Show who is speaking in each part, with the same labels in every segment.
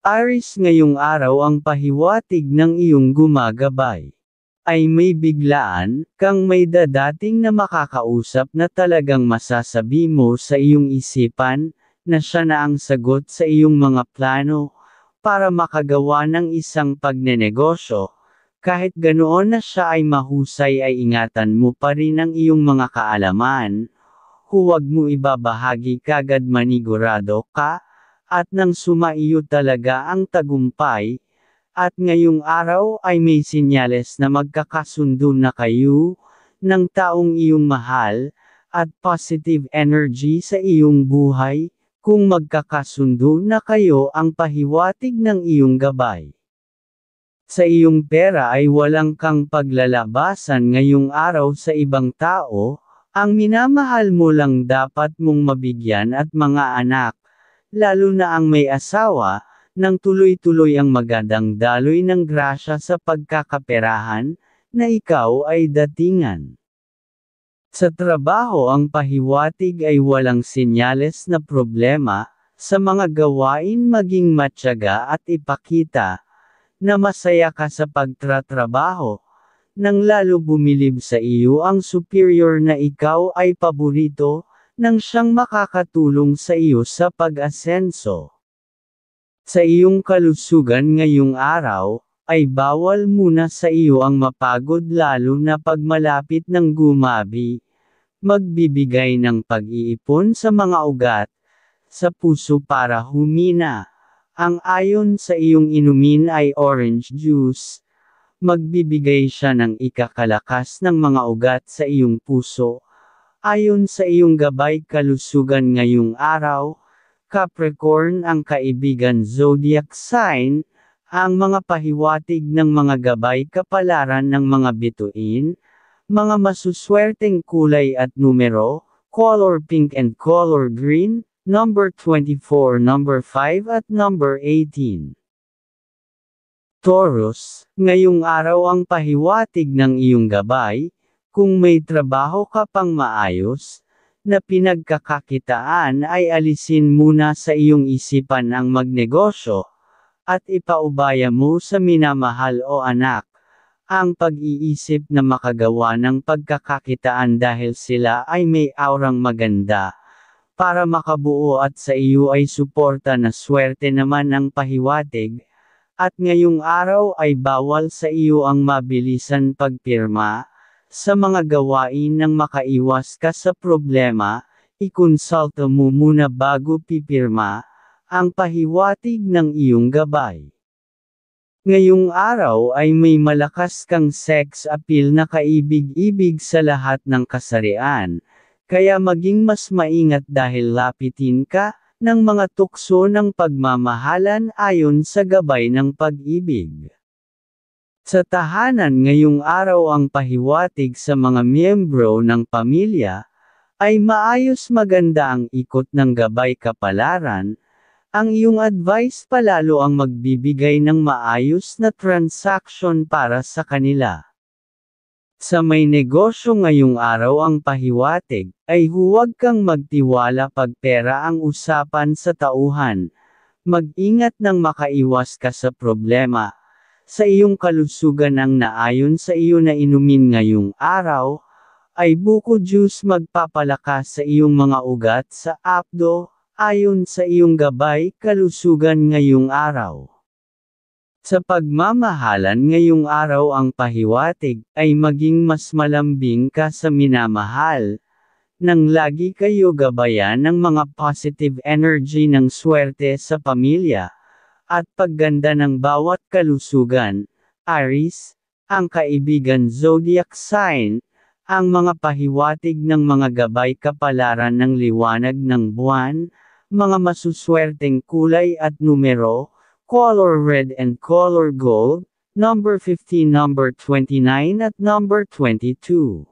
Speaker 1: Aris ngayong araw ang pahiwatig ng iyong gumagabay. Ay may biglaan, kang may dadating na makakausap na talagang masasabi mo sa iyong isipan, na siya na ang sagot sa iyong mga plano, para makagawa ng isang pagnenegosyo. Kahit ganoon na siya ay mahusay ay ingatan mo pa rin ang iyong mga kaalaman, huwag mo ibabahagi kagad manigurado ka, at nang sumaiyo talaga ang tagumpay, at ngayong araw ay may sinyales na magkakasundo na kayo, ng taong iyong mahal, at positive energy sa iyong buhay, kung magkakasundo na kayo ang pahiwatig ng iyong gabay. Sa iyong pera ay walang kang paglalabasan ngayong araw sa ibang tao, ang minamahal mo lang dapat mong mabigyan at mga anak, lalo na ang may asawa, nang tuloy-tuloy ang magandang daloy ng grasya sa pagkakaperahan, na ikaw ay datingan. Sa trabaho ang pahiwatig ay walang sinyales na problema, sa mga gawain maging matyaga at ipakita, na masaya ka sa pagtratrabaho, nang lalo bumilib sa iyo ang superior na ikaw ay paborito, nang siyang makakatulong sa iyo sa pag-asenso. Sa iyong kalusugan ngayong araw, ay bawal muna sa iyo ang mapagod lalo na pagmalapit ng gumabi, magbibigay ng pag-iipon sa mga ugat, sa puso para humina. Ang ayon sa iyong inumin ay orange juice, magbibigay siya ng ikakalakas ng mga ugat sa iyong puso Ayon sa iyong gabay kalusugan ngayong araw, Capricorn ang kaibigan zodiac sign, ang mga pahiwatig ng mga gabay kapalaran ng mga bituin, mga masuswerteng kulay at numero, color pink and color green, number 24, number 5 at number 18. Taurus, ngayong araw ang pahiwatig ng iyong gabay, kung may trabaho ka pang maayos, na pinagkakakitaan ay alisin muna sa iyong isipan ang magnegosyo, at ipaubaya mo sa minamahal o anak, ang pag-iisip na makagawa ng pagkakakitaan dahil sila ay may aurang maganda, para makabuo at sa iyo ay suporta na swerte naman ang pahiwatig, at ngayong araw ay bawal sa iyo ang mabilisan pagpirma, sa mga gawain nang makaiwas ka sa problema, ikonsulta mo muna bago pipirma, ang pahiwatig ng iyong gabay. Ngayong araw ay may malakas kang sex appeal na kaibig-ibig sa lahat ng kasarian, kaya maging mas maingat dahil lapitin ka, ng mga tukso ng pagmamahalan ayon sa gabay ng pag-ibig. Sa tahanan ngayong araw ang pahiwatig sa mga miyembro ng pamilya, ay maayos maganda ang ikot ng gabay kapalaran, ang iyong advice palalo ang magbibigay ng maayos na transaction para sa kanila. Sa may negosyo ngayong araw ang pahiwatig, ay huwag kang magtiwala pag pera ang usapan sa tauhan. Mag-ingat nang makaiwas ka sa problema sa iyong kalusugan ang naayon sa iyo na inumin ngayong araw, ay buko juice magpapalakas sa iyong mga ugat sa apdo, ayon sa iyong gabay kalusugan ngayong araw. Sa pagmamahalan ngayong araw ang pahiwatig ay maging mas malambing ka sa minamahal, nang lagi kayo gabayan ng mga positive energy ng swerte sa pamilya at pagganda ng bawat kalusugan, Aris, ang kaibigan zodiac sign, ang mga pahiwatig ng mga gabay kapalaran ng liwanag ng buwan, mga masuswerteng kulay at numero, color red and color gold, number 15, number 29 at number 22.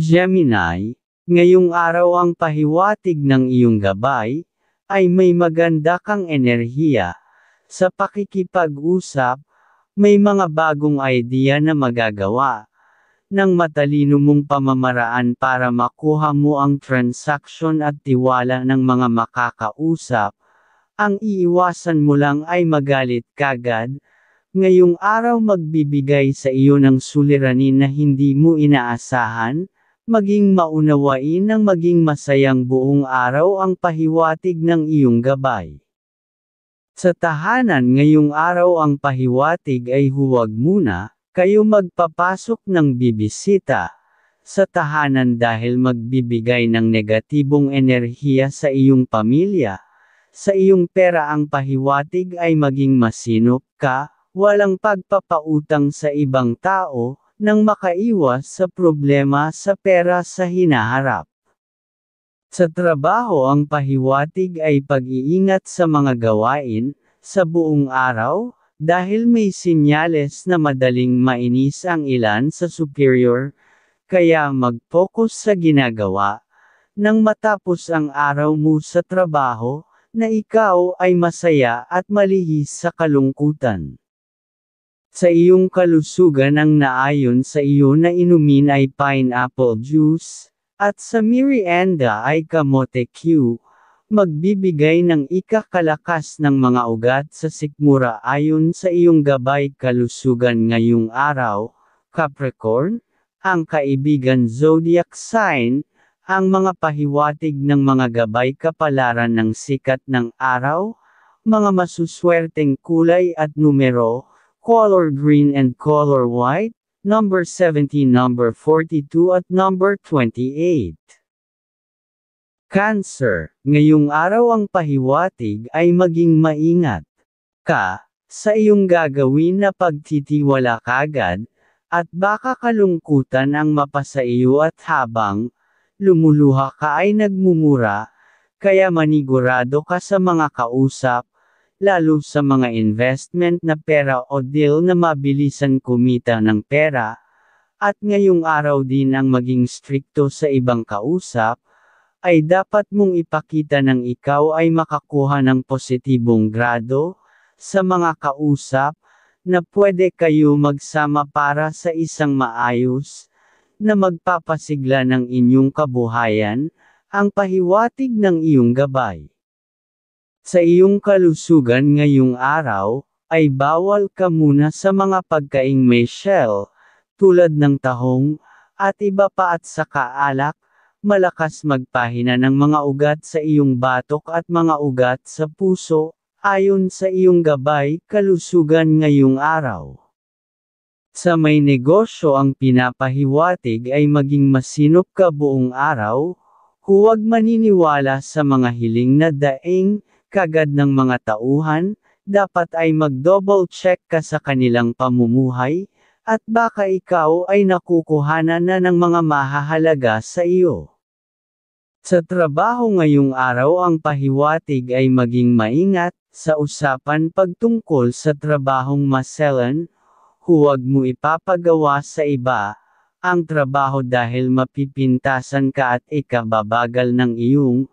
Speaker 1: Gemini, ngayong araw ang pahiwatig ng iyong gabay, ay may maganda kang enerhiya. Sa pakikipag-usap, may mga bagong idea na magagawa. Nang matalino mong pamamaraan para makuha mo ang transaction at tiwala ng mga makakausap, ang iiwasan mo lang ay magalit kagad, ngayong araw magbibigay sa iyo ng suliranin na hindi mo inaasahan, maging maunawain ng maging masayang buong araw ang pahiwatig ng iyong gabay. Sa tahanan ngayong araw ang pahiwatig ay huwag muna, kayo magpapasok ng bibisita, sa tahanan dahil magbibigay ng negatibong enerhiya sa iyong pamilya, sa iyong pera ang pahiwatig ay maging masinop ka, walang pagpapautang sa ibang tao, nang makaiwas sa problema sa pera sa hinaharap. Sa trabaho ang pahiwatig ay pag-iingat sa mga gawain, sa buong araw, dahil may sinyales na madaling mainis ang ilan sa superior, kaya mag-focus sa ginagawa. Nang matapos ang araw mo sa trabaho, na ikaw ay masaya at malihis sa kalungkutan sa iyong kalusugan ang naayon sa iyo na inumin ay pineapple juice, at sa merienda ay kamote Q, magbibigay ng ikakalakas ng mga ugat sa sikmura ayon sa iyong gabay kalusugan ngayong araw, Capricorn, ang kaibigan zodiac sign, ang mga pahiwatig ng mga gabay kapalaran ng sikat ng araw, mga masuswerteng kulay at numero, color green and color white, number 17, number 42 at number 28. Cancer, ngayong araw ang pahiwatig ay maging maingat ka sa iyong gagawin na pagtitiwala kagad, at baka kalungkutan ang mapasa iyo at habang lumuluha ka ay nagmumura, kaya manigurado ka sa mga kausap, lalo sa mga investment na pera o deal na mabilisan kumita ng pera, at ngayong araw din ang maging strikto sa ibang kausap, ay dapat mong ipakita ng ikaw ay makakuha ng positibong grado, sa mga kausap, na pwede kayo magsama para sa isang maayos, na magpapasigla ng inyong kabuhayan, ang pahiwatig ng iyong gabay. Sa iyong kalusugan ngayong araw, ay bawal ka muna sa mga pagkaing may shell, tulad ng tahong, at iba pa at saka alak, malakas magpahina ng mga ugat sa iyong batok at mga ugat sa puso, ayon sa iyong gabay kalusugan ngayong araw. Sa may negosyo ang pinapahiwatig ay maging masinop ka buong araw, huwag maniniwala sa mga hiling na daing, kagad ng mga tauhan, dapat ay mag-double check ka sa kanilang pamumuhay, at baka ikaw ay nakukuhanan na ng mga mahahalaga sa iyo. Sa trabaho ngayong araw ang pahiwatig ay maging maingat, sa usapan pagtungkol sa trabahong maselan, huwag mo ipapagawa sa iba, ang trabaho dahil mapipintasan ka at ikababagal ng iyong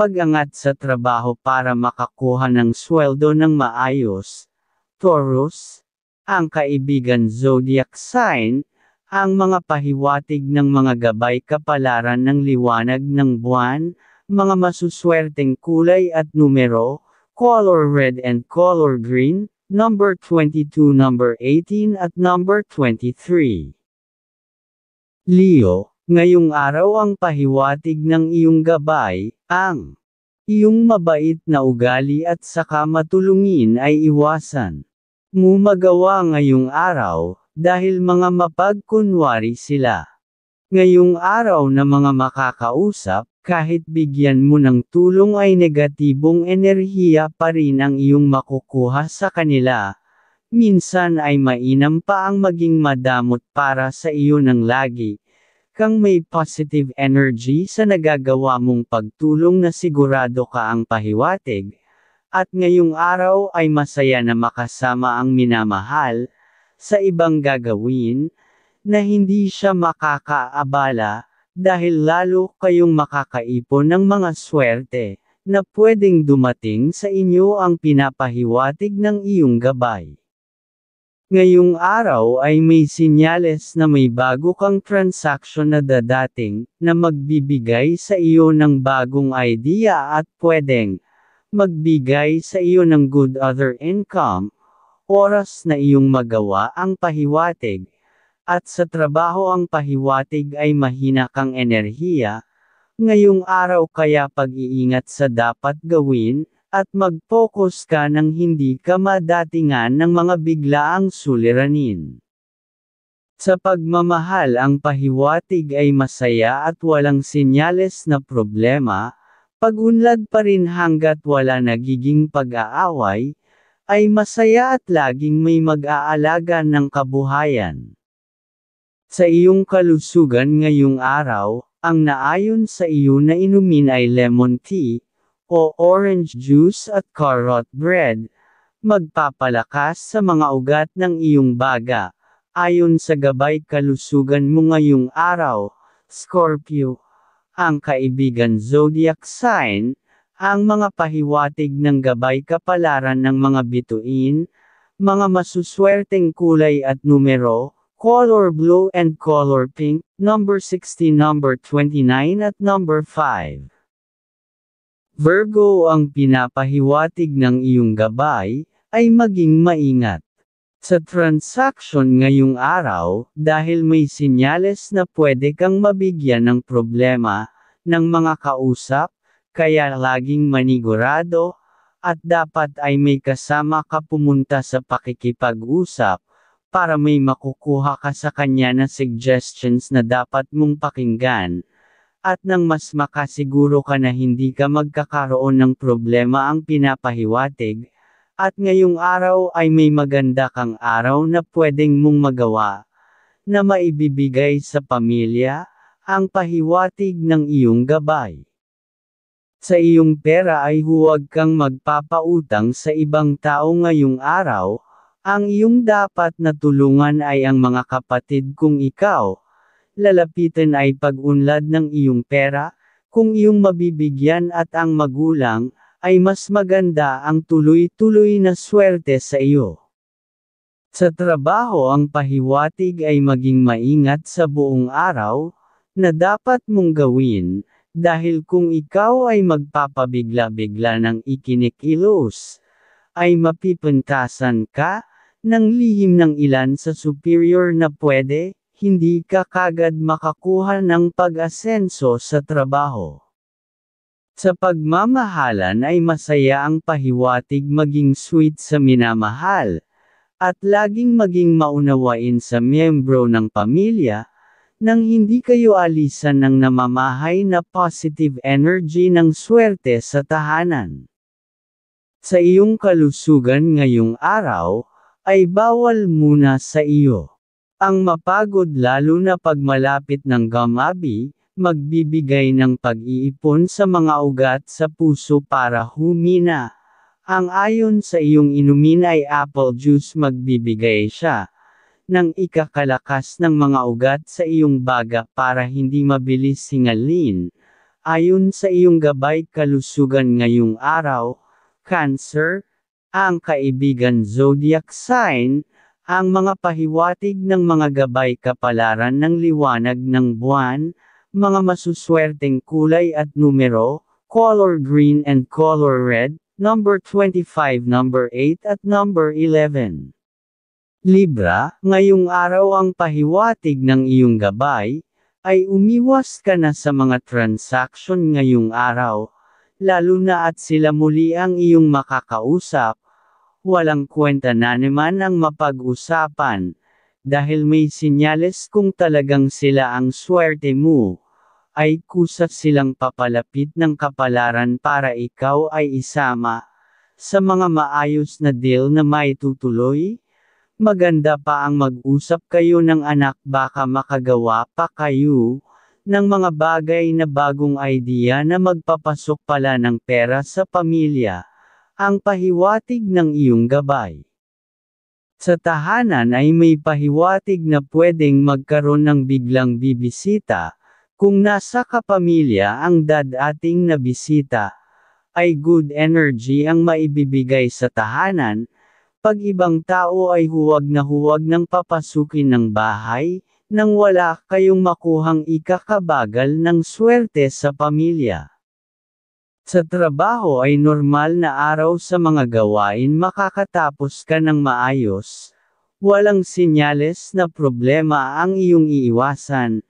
Speaker 1: pag-angat sa trabaho para makakuha ng sweldo ng maayos. Taurus, ang kaibigan zodiac sign, ang mga pahiwatig ng mga gabay kapalaran ng liwanag ng buwan, mga masuswerteng kulay at numero, color red and color green, number 22, number 18 at number 23. Leo, ngayong araw ang pahiwatig ng iyong gabay, ang iyong mabait na ugali at saka matulungin ay iwasan mo ngayong araw, dahil mga mapagkunwari sila. Ngayong araw na mga makakausap, kahit bigyan mo ng tulong ay negatibong enerhiya pa rin ang iyong makukuha sa kanila, minsan ay mainam pa ang maging madamot para sa iyo ng lagi, kang may positive energy sa nagagawa mong pagtulong na sigurado ka ang pahiwatig, at ngayong araw ay masaya na makasama ang minamahal, sa ibang gagawin, na hindi siya makakaabala, dahil lalo kayong makakaipon ng mga swerte, na pwedeng dumating sa inyo ang pinapahiwatig ng iyong gabay. Ngayong araw ay may sinyales na may bago kang transaksyon na dadating, na magbibigay sa iyo ng bagong idea at pwedeng magbigay sa iyo ng good other income, oras na iyong magawa ang pahiwatig, at sa trabaho ang pahiwatig ay mahina kang enerhiya, ngayong araw kaya pag-iingat sa dapat gawin, at mag-focus ka nang hindi ka madatingan ng mga biglaang suliranin. Sa pagmamahal ang pahiwatig ay masaya at walang sinyales na problema, pagunlad pa rin hanggat wala nagiging pag-aaway, ay masaya at laging may mag-aalaga ng kabuhayan. Sa iyong kalusugan ngayong araw, ang naayon sa iyo na inumin ay lemon tea, o orange juice at carrot bread. Magpapalakas sa mga ugat ng iyong baga. Ayon sa gabay kalusugan mo ngayong araw, Scorpio. Ang kaibigan zodiac sign, ang mga pahiwatig ng gabay kapalaran ng mga bituin, mga masuswerteng kulay at numero, color blue and color pink, number 60, number 29 at number 5. Virgo ang pinapahiwatig ng iyong gabay, ay maging maingat. Sa transaction ngayong araw, dahil may sinyales na pwede kang mabigyan ng problema, ng mga kausap, kaya laging manigurado, at dapat ay may kasama ka pumunta sa pakikipag-usap, para may makukuha ka sa kanya na suggestions na dapat mong pakinggan, at nang mas makasiguro ka na hindi ka magkakaroon ng problema ang pinapahiwatig, at ngayong araw ay may maganda kang araw na pwedeng mong magawa, na maibibigay sa pamilya, ang pahiwatig ng iyong gabay. Sa iyong pera ay huwag kang magpapautang sa ibang tao ngayong araw, ang iyong dapat na tulungan ay ang mga kapatid kung ikaw, lalapitan ay pag-unlad ng iyong pera, kung iyong mabibigyan at ang magulang, ay mas maganda ang tuloy-tuloy na swerte sa iyo. Sa trabaho ang pahiwatig ay maging maingat sa buong araw, na dapat mong gawin, dahil kung ikaw ay magpapabigla-bigla ng ikinikilos, ay mapipuntasan ka, ng lihim ng ilan sa superior na pwede, hindi ka kagad makakuha ng pag-asenso sa trabaho. Sa pagmamahalan ay masaya ang pahiwatig maging sweet sa minamahal, at laging maging maunawain sa miyembro ng pamilya, nang hindi kayo alisan ng namamahay na positive energy ng swerte sa tahanan. Sa iyong kalusugan ngayong araw, ay bawal muna sa iyo. Ang mapagod lalo na pagmalapit ng gamabi, magbibigay ng pag-iipon sa mga ugat sa puso para humina. Ang ayon sa iyong inumin ay apple juice magbibigay siya ng ikakalakas ng mga ugat sa iyong baga para hindi mabilis singalin. Ayon sa iyong gabay kalusugan ngayong araw, Cancer, ang kaibigan zodiac sign, ang mga pahiwatig ng mga gabay kapalaran ng liwanag ng buwan, mga masuswerteng kulay at numero, color green and color red, number 25, number 8 at number 11. Libra, ngayong araw ang pahiwatig ng iyong gabay, ay umiwas ka na sa mga transaction ngayong araw, lalo na at sila muli ang iyong makakausap, walang kwenta na naman ang mapag-usapan, dahil may sinyales kung talagang sila ang swerte mo, ay kusa silang papalapit ng kapalaran para ikaw ay isama, sa mga maayos na deal na maitutuloy, maganda pa ang mag-usap kayo ng anak baka makagawa pa kayo, ng mga bagay na bagong idea na magpapasok pala ng pera sa pamilya. Ang pahiwatig ng iyong gabay. Sa tahanan ay may pahiwatig na pwedeng magkaroon ng biglang bibisita, kung nasa kapamilya ang dadating na bisita, ay good energy ang maibibigay sa tahanan, pag ibang tao ay huwag na huwag nang papasukin ng bahay, nang wala kayong makuhang ikakabagal ng swerte sa pamilya. Sa trabaho ay normal na araw sa mga gawain makakatapos ka ng maayos, walang sinyales na problema ang iyong iiwasan,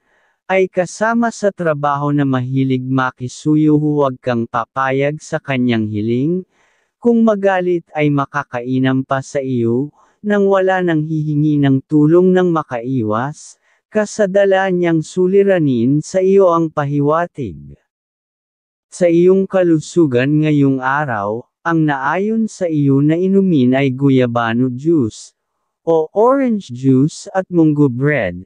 Speaker 1: ay kasama sa trabaho na mahilig makisuyo huwag kang papayag sa kanyang hiling, kung magalit ay makakainam pa sa iyo, nang wala nang hihingi ng tulong ng makaiwas, kasadala niyang suliranin sa iyo ang pahiwatig. Sa iyong kalusugan ngayong araw, ang naayon sa iyo na inumin ay guyabano juice, o orange juice at munggo bread.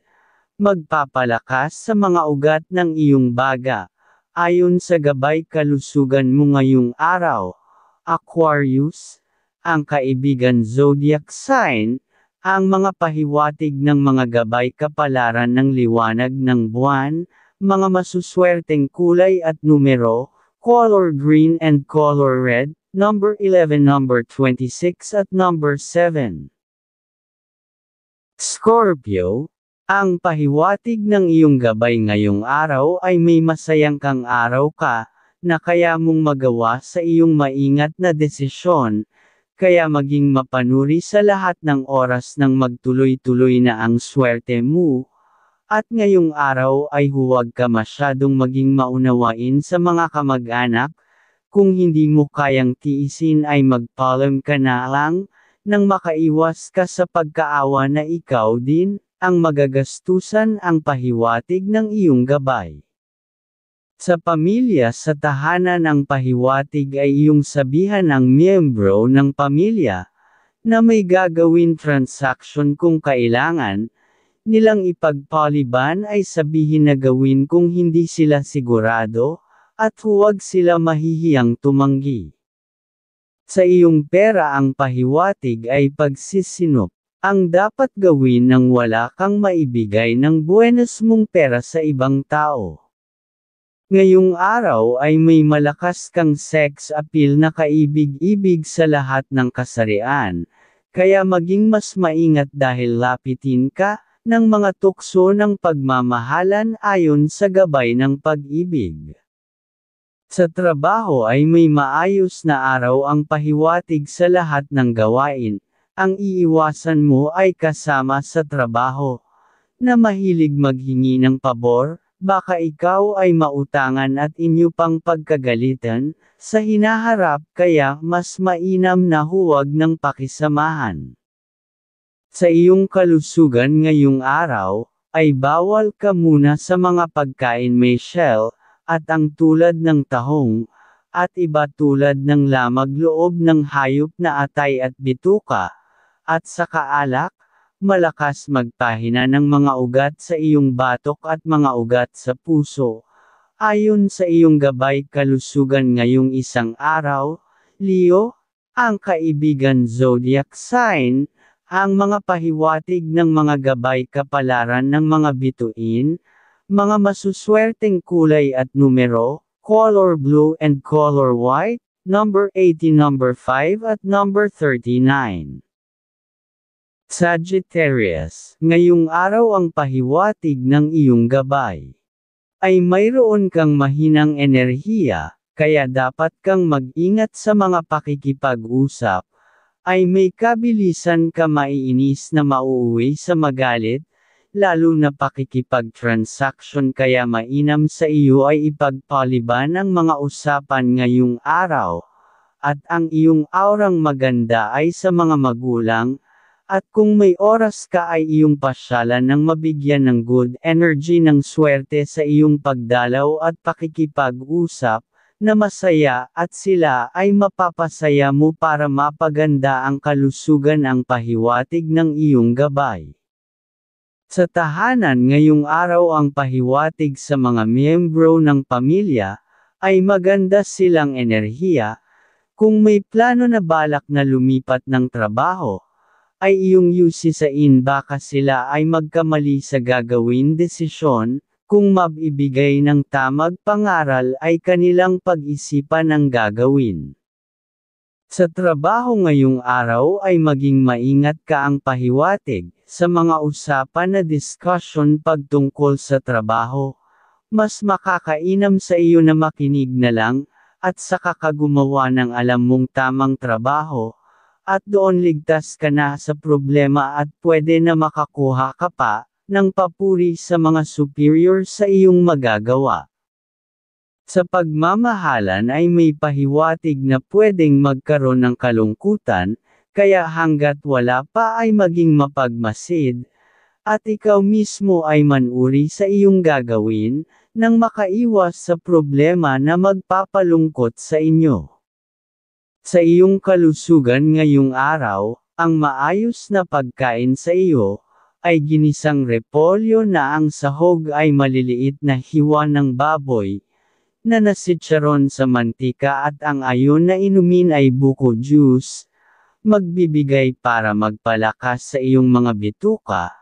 Speaker 1: Magpapalakas sa mga ugat ng iyong baga, ayon sa gabay kalusugan mo ngayong araw. Aquarius, ang kaibigan zodiac sign, ang mga pahiwatig ng mga gabay kapalaran ng liwanag ng buwan, mga masuswerteng kulay at numero, color green and color red, number 11, number 26 at number 7. Scorpio, ang pahiwatig ng iyong gabay ngayong araw ay may masayang kang araw ka, na kaya mong magawa sa iyong maingat na desisyon, kaya maging mapanuri sa lahat ng oras ng magtuloy-tuloy na ang swerte mo, at ngayong araw ay huwag ka masyadong maging maunawain sa mga kamag-anak, kung hindi mo kayang tiisin ay magpalam ka na lang, nang makaiwas ka sa pagkaawa na ikaw din, ang magagastusan ang pahiwatig ng iyong gabay. Sa pamilya sa tahanan ang pahiwatig ay iyong sabihan ng miyembro ng pamilya, na may gagawin transaksyon kung kailangan, nilang ipagpaliban ay sabihin na gawin kung hindi sila sigurado, at huwag sila mahihiyang tumanggi. Sa iyong pera ang pahiwatig ay pagsisinop. Ang dapat gawin nang wala kang maibigay ng buenas mong pera sa ibang tao. Ngayong araw ay may malakas kang sex appeal na kaibig-ibig sa lahat ng kasarian, kaya maging mas maingat dahil lapitin ka, ng mga tukso ng pagmamahalan ayon sa gabay ng pag-ibig. Sa trabaho ay may maayos na araw ang pahiwatig sa lahat ng gawain, ang iiwasan mo ay kasama sa trabaho, na mahilig maghingi ng pabor, baka ikaw ay mautangan at inyo pang pagkagalitan, sa hinaharap kaya mas mainam na huwag ng pakisamahan sa iyong kalusugan ngayong araw, ay bawal ka muna sa mga pagkain may shell, at ang tulad ng tahong, at iba tulad ng lamag loob ng hayop na atay at bituka, at sa kaalak, malakas magpahina ng mga ugat sa iyong batok at mga ugat sa puso. Ayon sa iyong gabay kalusugan ngayong isang araw, Leo, ang kaibigan zodiac sign, ang mga pahiwatig ng mga gabay kapalaran ng mga bituin, mga masuswerteng kulay at numero, color blue and color white, number 80 number 5 at number 39. Sagittarius, ngayong araw ang pahiwatig ng iyong gabay ay mayroon kang mahinang enerhiya, kaya dapat kang mag-ingat sa mga pakikipag-usap, ay may kabilisan ka maiinis na mauuwi sa magalit, lalo na pakikipag-transaction kaya mainam sa iyo ay ipagpaliban ang mga usapan ngayong araw, at ang iyong aurang maganda ay sa mga magulang, at kung may oras ka ay iyong pasyalan ng mabigyan ng good energy ng swerte sa iyong pagdalaw at pakikipag-usap, na masaya at sila ay mapapasaya mo para mapaganda ang kalusugan ang pahiwatig ng iyong gabay. Sa tahanan ngayong araw ang pahiwatig sa mga miyembro ng pamilya, ay maganda silang enerhiya, kung may plano na balak na lumipat ng trabaho, ay iyong yusi sa in baka sila ay magkamali sa gagawin desisyon, kung mabibigay ng tamag pangaral ay kanilang pag-isipan ang gagawin. Sa trabaho ngayong araw ay maging maingat ka ang pahiwatig, sa mga usapan na discussion pagtungkol sa trabaho, mas makakainam sa iyo na makinig na lang, at sa kakagumawa ng alam mong tamang trabaho, at doon ligtas ka na sa problema at pwede na makakuha ka pa, ng papuri sa mga superior sa iyong magagawa. Sa pagmamahalan ay may pahiwatig na pwedeng magkaroon ng kalungkutan, kaya hanggat wala pa ay maging mapagmasid, at ikaw mismo ay manuri sa iyong gagawin, nang makaiwas sa problema na magpapalungkot sa inyo. Sa iyong kalusugan ngayong araw, ang maayos na pagkain sa iyo, ay ginisang repolyo na ang sahog ay maliliit na hiwa ng baboy, na nasitsaron sa mantika at ang ayon na inumin ay buko juice, magbibigay para magpalakas sa iyong mga bituka.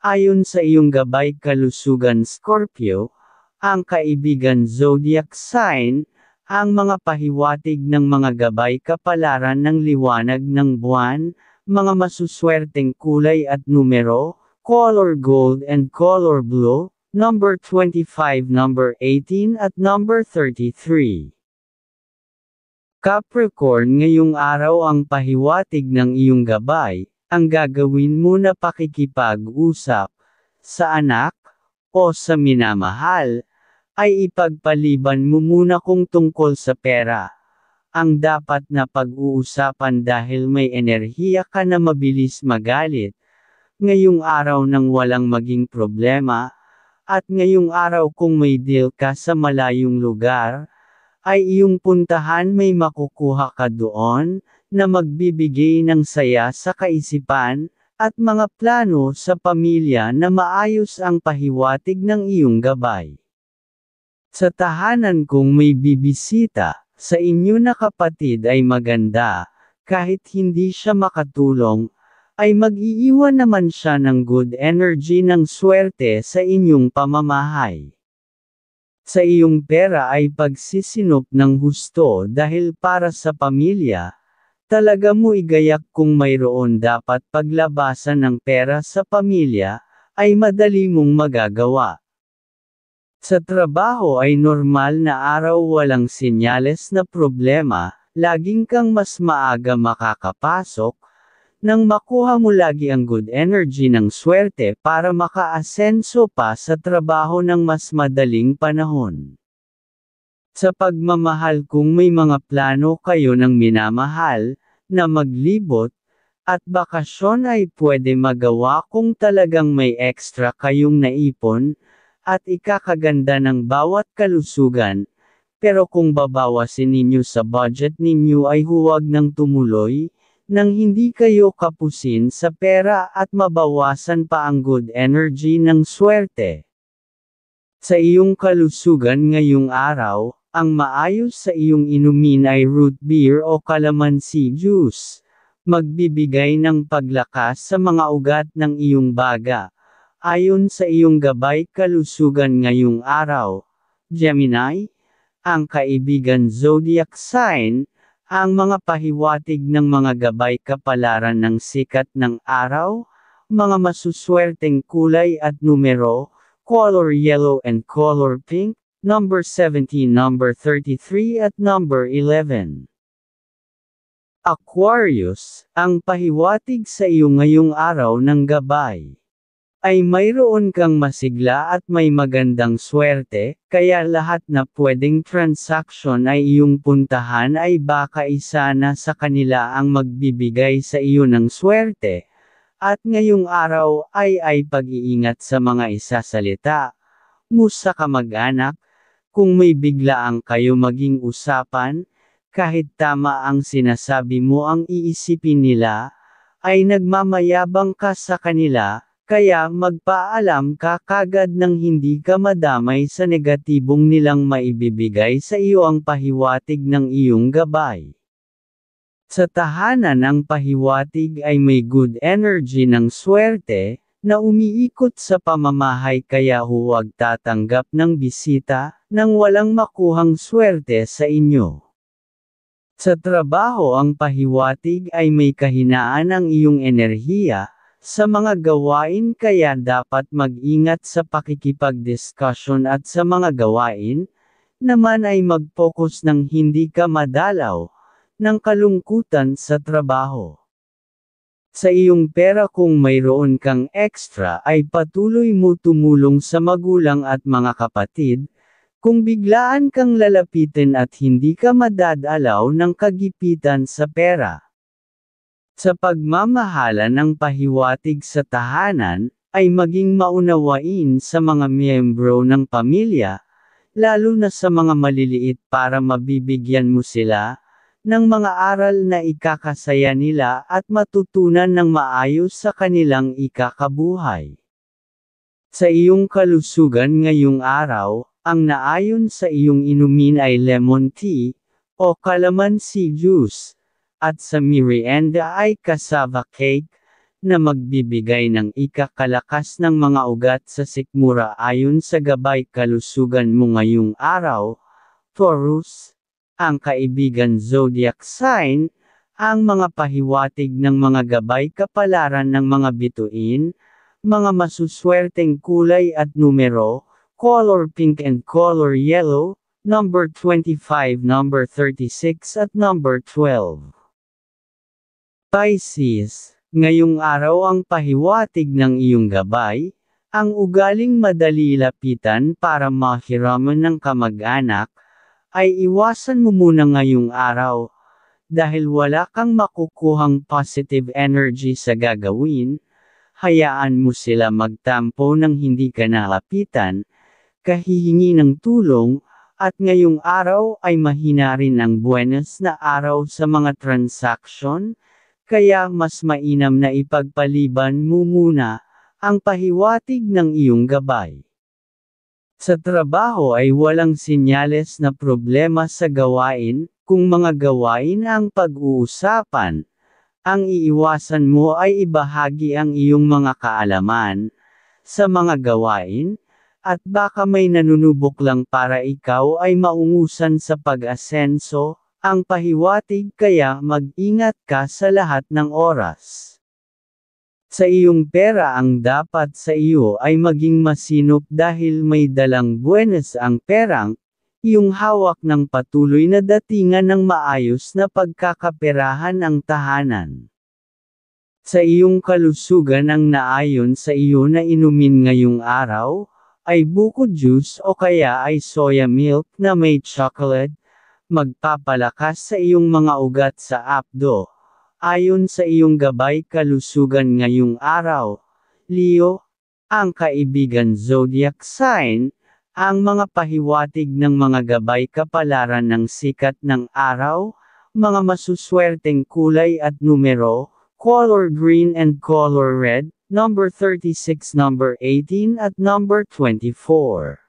Speaker 1: Ayon sa iyong gabay kalusugan Scorpio, ang kaibigan zodiac sign, ang mga pahiwatig ng mga gabay kapalaran ng liwanag ng buwan, mga masuswerteng kulay at numero, color gold and color blue, number 25, number 18 at number 33. Capricorn ngayong araw ang pahiwatig ng iyong gabay, ang gagawin mo na pakikipag-usap, sa anak, o sa minamahal, ay ipagpaliban mo muna kung tungkol sa pera. Ang dapat na pag-uusapan dahil may enerhiya ka na mabilis magalit, ngayong araw nang walang maging problema, at ngayong araw kung may deal ka sa malayong lugar, ay iyong puntahan may makukuha ka doon, na magbibigay ng saya sa kaisipan, at mga plano sa pamilya na maayos ang pahiwatig ng iyong gabay. Sa tahanan kung may bibisita, sa inyo na kapatid ay maganda, kahit hindi siya makatulong, ay mag-iiwan naman siya ng good energy ng swerte sa inyong pamamahay. Sa iyong pera ay pagsisinop ng husto dahil para sa pamilya, talaga mo igayak kung mayroon dapat paglabasan ng pera sa pamilya, ay madali mong magagawa. Sa trabaho ay normal na araw walang sinyales na problema, laging kang mas maaga makakapasok, nang makuha mo lagi ang good energy ng swerte para makaasenso pa sa trabaho ng mas madaling panahon. Sa pagmamahal kung may mga plano kayo ng minamahal, na maglibot, at bakasyon ay pwede magawa kung talagang may extra kayong naipon, at ikakaganda ng bawat kalusugan, pero kung babawasin ninyo sa budget ninyo ay huwag nang tumuloy, nang hindi kayo kapusin sa pera at mabawasan pa ang good energy ng swerte. Sa iyong kalusugan ngayong araw, ang maayos sa iyong inumin ay root beer o calamansi juice. Magbibigay ng paglakas sa mga ugat ng iyong baga. Ayon sa iyong gabay kalusugan ngayong araw, Gemini, ang kaibigan zodiac sign, ang mga pahiwatig ng mga gabay kapalaran ng sikat ng araw, mga masuswerteng kulay at numero, color yellow and color pink, number 17, number 33 at number 11. Aquarius, ang pahiwatig sa iyo ngayong araw ng gabay ay mayroon kang masigla at may magandang swerte, kaya lahat na pwedeng transaction ay iyong puntahan ay baka isa na sa kanila ang magbibigay sa iyo ng swerte. At ngayong araw ay ay pag-iingat sa mga isasalita. Musa ka mag anak kung may biglaang kayo maging usapan, kahit tama ang sinasabi mo ang iisipin nila, ay nagmamayabang ka sa kanila, kaya magpaalam ka kagad nang hindi ka madamay sa negatibong nilang maibibigay sa iyo ang pahiwatig ng iyong gabay. Sa tahanan ang pahiwatig ay may good energy ng swerte, na umiikot sa pamamahay kaya huwag tatanggap ng bisita, nang walang makuhang swerte sa inyo. Sa trabaho ang pahiwatig ay may kahinaan ang iyong enerhiya, sa mga gawain kaya dapat mag-ingat sa pakikipagdiskusyon at sa mga gawain, naman ay mag-focus ng hindi ka madalaw, ng kalungkutan sa trabaho. Sa iyong pera kung mayroon kang extra ay patuloy mo tumulong sa magulang at mga kapatid, kung biglaan kang lalapitin at hindi ka madadalaw ng kagipitan sa pera sa pagmamahala ng pahiwatig sa tahanan, ay maging maunawain sa mga miyembro ng pamilya, lalo na sa mga maliliit para mabibigyan mo sila, ng mga aral na ikakasaya nila at matutunan ng maayos sa kanilang ikakabuhay. Sa iyong kalusugan ngayong araw, ang naayon sa iyong inumin ay lemon tea, o calamansi juice, at sa merienda ay cassava cake, na magbibigay ng ikakalakas ng mga ugat sa sikmura ayon sa gabay kalusugan mo ngayong araw, Taurus, ang kaibigan zodiac sign, ang mga pahiwatig ng mga gabay kapalaran ng mga bituin, mga masuswerteng kulay at numero, color pink and color yellow, number 25, number 36 at number 12. Pisces, ngayong araw ang pahiwatig ng iyong gabay, ang ugaling madali lapitan para makiraman ng kamag-anak, ay iwasan mo muna ngayong araw, dahil wala kang makukuhang positive energy sa gagawin, hayaan mo sila magtampo ng hindi ka nalapitan, kahihingi ng tulong, at ngayong araw ay mahina rin ang buenas na araw sa mga transaksyon, kaya mas mainam na ipagpaliban mo muna, ang pahiwatig ng iyong gabay. Sa trabaho ay walang sinyales na problema sa gawain, kung mga gawain ang pag-uusapan, ang iiwasan mo ay ibahagi ang iyong mga kaalaman, sa mga gawain, at baka may nanunubok lang para ikaw ay maungusan sa pag-asenso, ang pahiwatig kaya mag-ingat ka sa lahat ng oras. Sa iyong pera ang dapat sa iyo ay maging masinop dahil may dalang buenas ang perang, iyong hawak ng patuloy na datingan ng maayos na pagkakaperahan ang tahanan. Sa iyong kalusugan ang naayon sa iyo na inumin ngayong araw, ay buko juice o kaya ay soya milk na may chocolate, magpapalakas sa iyong mga ugat sa apdo. Ayon sa iyong gabay kalusugan ngayong araw, Leo, ang kaibigan zodiac sign, ang mga pahiwatig ng mga gabay kapalaran ng sikat ng araw, mga masuswerteng kulay at numero, color green and color red, number 36, number 18 at number 24.